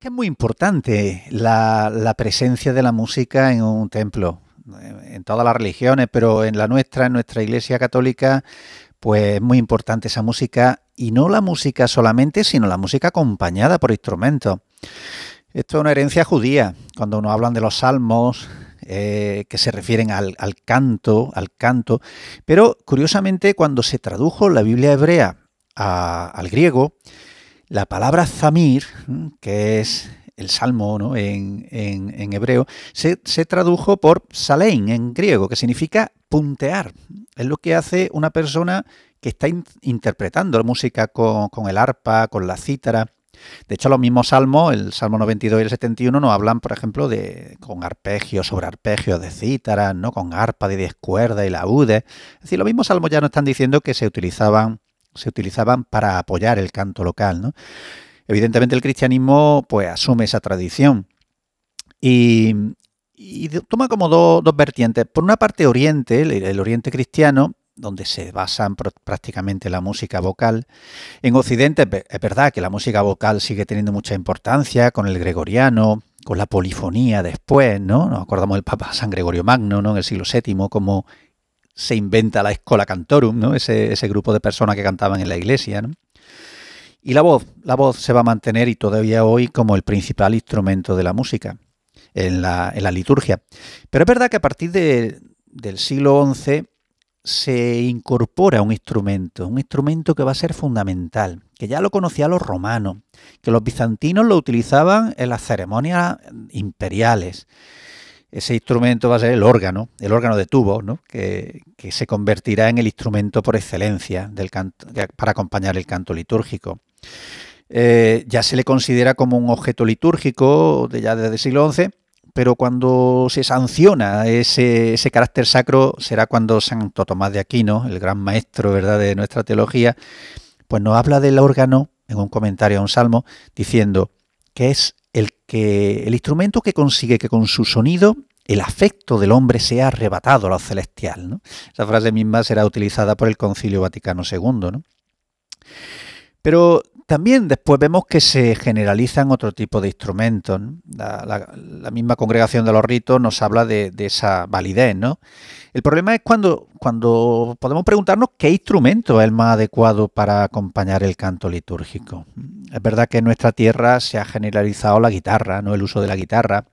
Es muy importante la, presencia de la música en un templo, en todas las religiones, pero en la nuestra, en nuestra iglesia católica, pues es muy importante esa música, y no la música solamente, sino la música acompañada por instrumentos. Esto es una herencia judía, cuando nos hablan de los salmos, eh, que se refieren al, canto, al canto, pero curiosamente cuando se tradujo la Biblia hebrea al griego, la palabra zamir, que es el salmo en, hebreo, se, tradujo por salein en griego, que significa puntear. Es lo que hace una persona que está interpretando la música con, el arpa, con la cítara. De hecho, los mismos salmos, el Salmo 92 y el 71, nos hablan, por ejemplo, de con arpegios, sobre arpegios de cítara, ¿no? con arpa de diez cuerdas y UDE. Es decir, los mismos salmos ya nos están diciendo que se utilizaban se utilizaban para apoyar el canto local. Evidentemente el cristianismo pues, asume esa tradición y, toma como dos vertientes. Por una parte Oriente, el, Oriente cristiano, donde se basan prácticamente la música vocal. En Occidente es verdad que la música vocal sigue teniendo mucha importancia con el gregoriano, con la polifonía después, ¿no? Nos acordamos del Papa San Gregorio Magno, ¿no? En el siglo VII, como se inventa la Escola Cantorum, ¿no? ese, ese grupo de personas que cantaban en la iglesia. Y la voz, la voz se va a mantener y todavía hoy como el principal instrumento de la música en la, en la liturgia. Pero es verdad que a partir del siglo XI se incorpora un instrumento, un instrumento que va a ser fundamental, que ya lo conocían los romanos, que los bizantinos lo utilizaban en las ceremonias imperiales ese instrumento va a ser el órgano, el órgano de tubo, ¿no? que, se convertirá en el instrumento por excelencia del para acompañar el canto litúrgico. Eh, ya se le considera como un objeto litúrgico ya desde el siglo XI, pero cuando se sanciona ese, ese, carácter sacro será cuando Santo Tomás de Aquino, el gran maestro ¿verdad? de nuestra teología, pues nos habla del órgano en un comentario a un salmo, diciendo que es el, que, el instrumento que consigue que con su sonido el afecto del hombre sea arrebatado a lo celestial. Esa frase misma será utilizada por el Concilio Vaticano II. Pero también después vemos que se generalizan otro tipo de instrumentos. La, misma congregación de los ritos nos habla de, esa validez. ¿no? El problema es cuando, cuando podemos preguntarnos qué instrumento es el más adecuado para acompañar el canto litúrgico. Es verdad que en nuestra tierra se ha generalizado la guitarra, no el uso de la guitarra.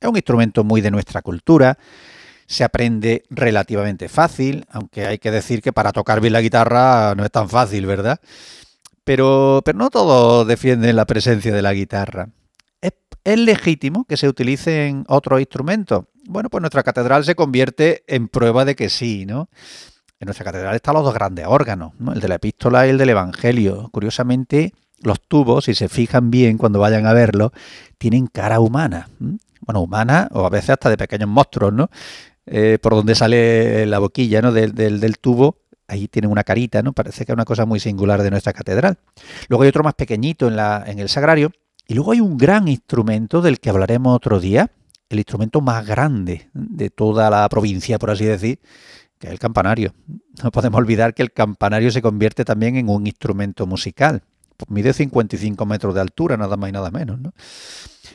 Es un instrumento muy de nuestra cultura se aprende relativamente fácil, aunque hay que decir que para tocar bien la guitarra no es tan fácil, ¿verdad? Pero, pero no todos defienden la presencia de la guitarra. ¿Es, legítimo que se utilicen otros instrumentos? Bueno, pues nuestra catedral se convierte en prueba de que sí, ¿no? En nuestra catedral están los dos grandes órganos, el de la epístola y el del Evangelio. Curiosamente, los tubos, si se fijan bien cuando vayan a verlo, tienen cara humana. Bueno, humana o a veces hasta de pequeños monstruos, ¿no? Eh, por donde sale la boquilla ¿no? del, del tubo ahí tiene una carita, ¿no? Parece que es una cosa muy singular de nuestra catedral. Luego hay otro más pequeñito en, la, en el sagrario. Y luego hay un gran instrumento del que hablaremos otro día, el instrumento más grande de toda la provincia, por así decir, que es el campanario. No podemos olvidar que el campanario se convierte también en un instrumento musical. Pues mide 55 metros de altura, nada más y nada menos. ¿no?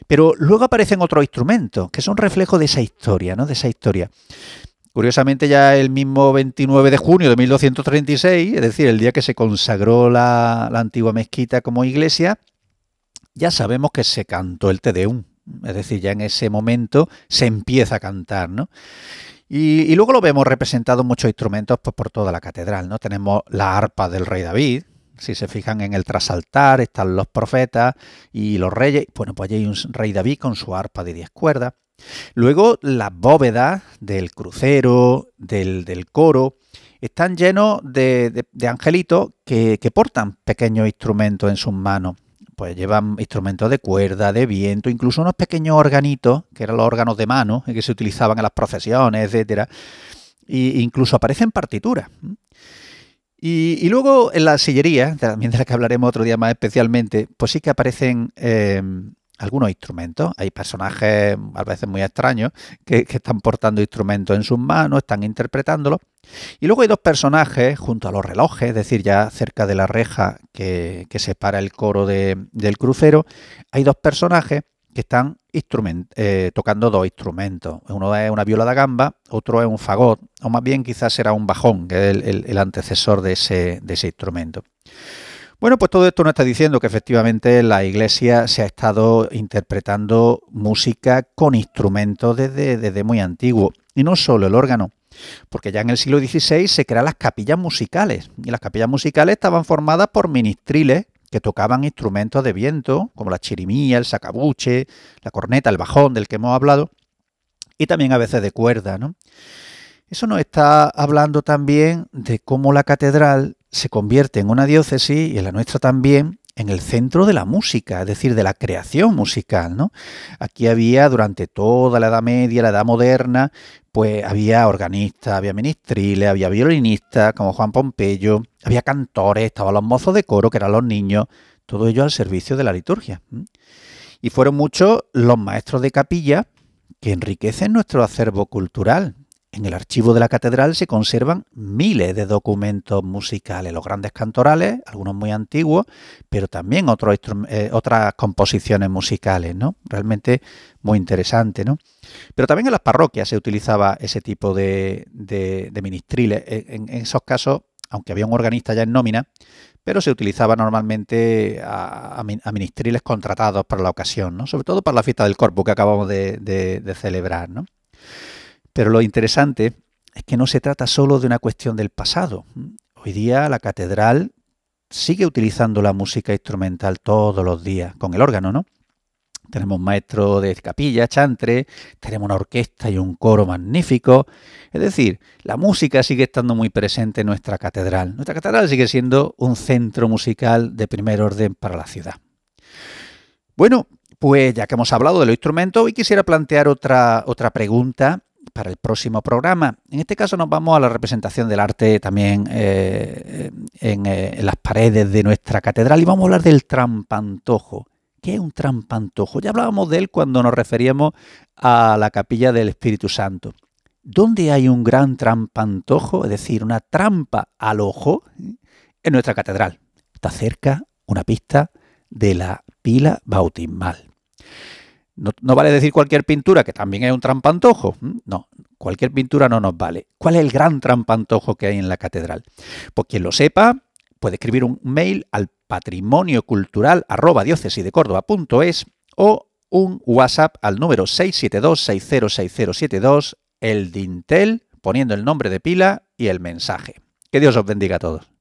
Pero luego aparecen otros instrumentos que son reflejo de esa historia, ¿no? De esa historia. Curiosamente, ya el mismo 29 de junio de 1236, es decir, el día que se consagró la, antigua mezquita como iglesia, ya sabemos que se cantó el Te Deum. Es decir, ya en ese momento se empieza a cantar, ¿no? Y, luego lo vemos representado en muchos instrumentos pues, por toda la catedral, ¿no? Tenemos la arpa del rey David, si se fijan en el trasaltar están los profetas y los reyes. Bueno, pues allí hay un rey David con su arpa de diez cuerdas. Luego las bóvedas del crucero, del, coro, están llenos de, angelitos que, portan pequeños instrumentos en sus manos. Pues llevan instrumentos de cuerda, de viento, incluso unos pequeños organitos, que eran los órganos de mano, eh, que se utilizaban en las procesiones, etc. incluso aparecen partituras. Y, luego en la sillería, también de la que hablaremos otro día más especialmente, pues sí que aparecen eh, algunos instrumentos. Hay personajes a veces muy extraños que, están portando instrumentos en sus manos, están interpretándolos. Y luego hay dos personajes junto a los relojes, es decir, ya cerca de la reja que, separa el coro del crucero, hay dos personajes que están eh, tocando dos instrumentos. Uno es una viola de gamba, otro es un fagot, o más bien quizás será un bajón, que es el, antecesor de ese, de ese instrumento. Bueno, pues todo esto nos está diciendo que efectivamente la iglesia se ha estado interpretando música con instrumentos desde, muy antiguo, y no solo el órgano. Porque ya en el siglo XVI se crean las capillas musicales, y las capillas musicales estaban formadas por ministriles que tocaban instrumentos de viento, como la chirimía, el sacabuche, la corneta, el bajón del que hemos hablado, y también a veces de cuerda. Eso nos está hablando también de cómo la catedral se convierte en una diócesis y en la nuestra también en el centro de la música, es decir, de la creación musical, ¿no? Aquí había durante toda la Edad Media, la Edad Moderna, pues había organistas, había ministriles, había violinistas como Juan Pompeyo, había cantores, estaban los mozos de coro, que eran los niños, todo ello al servicio de la liturgia. Y fueron muchos los maestros de capilla que enriquecen nuestro acervo cultural. En el archivo de la catedral se conservan miles de documentos musicales, los grandes cantorales, algunos muy antiguos, pero también eh, otras composiciones musicales, ¿no? Realmente muy interesante, ¿no? Pero también en las parroquias se utilizaba ese tipo de, ministriles. E-, en, esos casos, aunque había un organista ya en nómina, pero se utilizaba normalmente a, ministriles contratados para la ocasión, ¿no? Sobre todo para la fiesta del corpus que acabamos de, de celebrar, ¿no? Pero lo interesante es que no se trata solo de una cuestión del pasado. Hoy día la catedral sigue utilizando la música instrumental todos los días, con el órgano, ¿no? Tenemos maestro de capilla, chantre, tenemos una orquesta y un coro magnífico. Es decir, la música sigue estando muy presente en nuestra catedral. Nuestra catedral sigue siendo un centro musical de primer orden para la ciudad. Bueno, pues ya que hemos hablado de los instrumentos, hoy quisiera plantear otra, otra pregunta para el próximo programa. En este caso nos vamos a la representación del arte también eh, eh, en, eh, en las paredes de nuestra catedral y vamos a hablar del trampantojo. ¿Qué es un trampantojo? Ya hablábamos de él cuando nos referíamos a la capilla del Espíritu Santo. ¿Dónde hay un gran trampantojo, es decir, una trampa al ojo, en nuestra catedral? Está cerca una pista de la pila bautismal. No, vale decir cualquier pintura, que también hay un trampantojo. No, cualquier pintura no nos vale. ¿Cuál es el gran trampantojo que hay en la catedral? Pues quien lo sepa, puede escribir un mail al patrimonio cultural de o un WhatsApp al número 672-606072, el dintel, poniendo el nombre de pila y el mensaje. Que Dios os bendiga a todos.